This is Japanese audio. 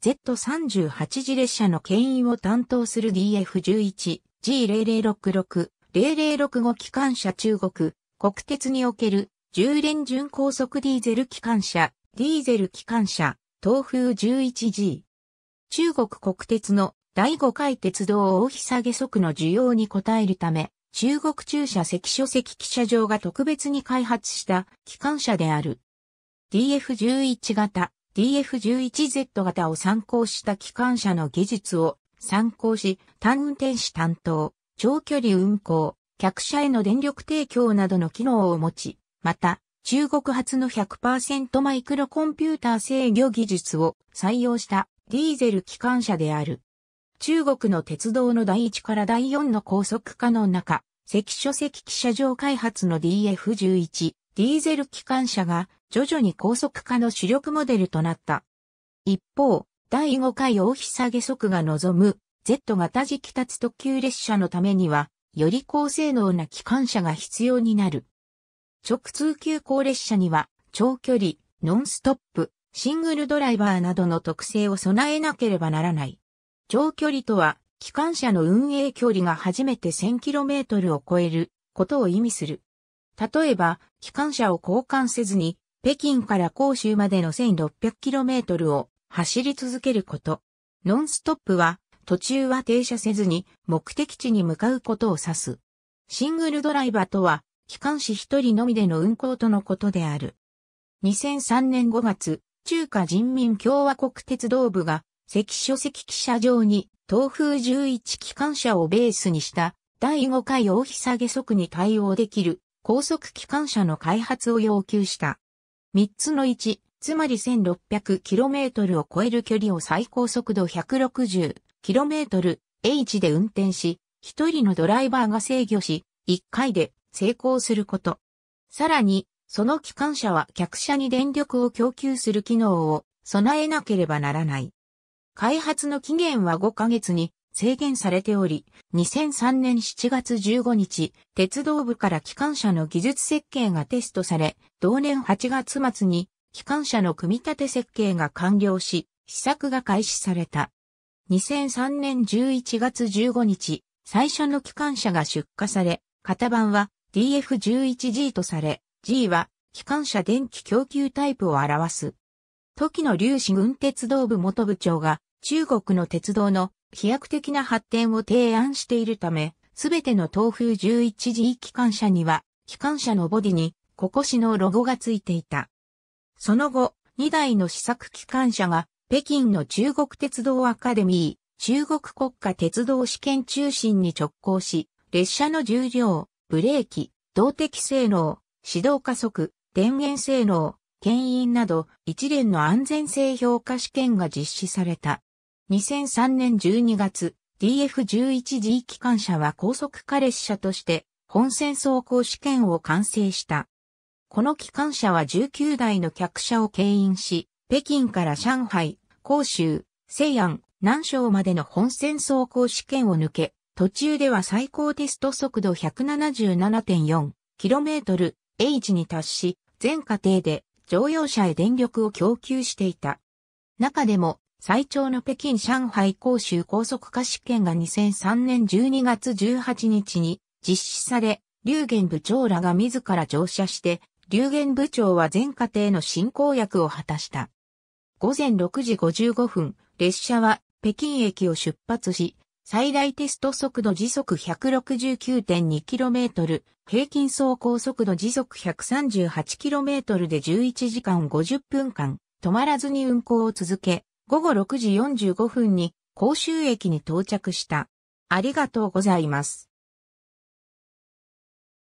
Z38 次列車の牽引を担当する DF11、G0066、0065機関車中国、国鉄における10連巡高速ディーゼル機関車、ディーゼル機関車、東風 11G。中国国鉄の第5回鉄道大日下げ速の需要に応えるため、中国中車赤書籍汽車場が特別に開発した機関車である。DF11 型、DF11Z 型を参考した機関車の技術を参考し、単運転士担当、長距離運行、客車への電力提供などの機能を持ち、また、中国発の100%マイクロコンピューター制御技術を採用したディーゼル機関車である。中国の鉄道の第1から第4の高速化の中、赤書籍汽車上開発の DF11、ディーゼル機関車が徐々に高速化の主力モデルとなった。一方、第5回大日下げ速が望む Z 型磁気達特急列車のためには、より高性能な機関車が必要になる。直通急行列車には、長距離、ノンストップ、シングルドライバーなどの特性を備えなければならない。長距離とは、機関車の運営距離が初めて 1000km を超えることを意味する。例えば、機関車を交換せずに北京から広州までの 1600km を走り続けること。ノンストップは途中は停車せずに目的地に向かうことを指す。シングルドライバーとは機関士一人のみでの運行とのことである。2003年5月、中華人民共和国鉄道部が赤書籍記者上に東風11機関車をベースにした第5回大日下げ速に対応できる高速機関車の開発を要求した。3つの1、つまり 1600km を超える距離を最高速度 160km/h で運転し、一人のドライバーが制御し、一回で成功すること。さらに、その機関車は客車に電力を供給する機能を備えなければならない。開発の期限は5ヶ月に制限されており、2003年7月15日、鉄道部から機関車の技術設計がテストされ、同年8月末に機関車の組み立て設計が完了し、試作が開始された。2003年11月15日、最初の機関車が出荷され、型番は DF11G とされ、G は機関車電気供給タイプを表す。時の粒子軍鉄道部元部長が中国の鉄道の飛躍的な発展を提案しているため、すべての東風11時機関車には、機関車のボディに、ココシのロゴがついていた。その後、2台の試作機関車が、北京の中国鉄道アカデミー、中国国家鉄道試験中心に直行し、列車の重量、ブレーキ、動的性能、指導加速、電源性能、牽引など一連の安全性評価試験が実施された。2003年12月、DF11G 機関車は高速化列車として本線走行試験を完成した。この機関車は19台の客車を牽引し、北京から上海、広州、西安、南昌までの本線走行試験を抜け、途中では最高テスト速度 177.4km H に達し、全過程で乗用車へ電力を供給していた。中でも最長の北京上海公州高速化試験が2003年12月18日に実施され、流言部長らが自ら乗車して、流言部長は全家庭の進行役を果たした。午前6時55分、列車は北京駅を出発し、最大テスト速度時速 169.2km、平均走行速度時速 138km で11時間50分間、止まらずに運行を続け、午後6時45分に甲州駅に到着した。ありがとうございます。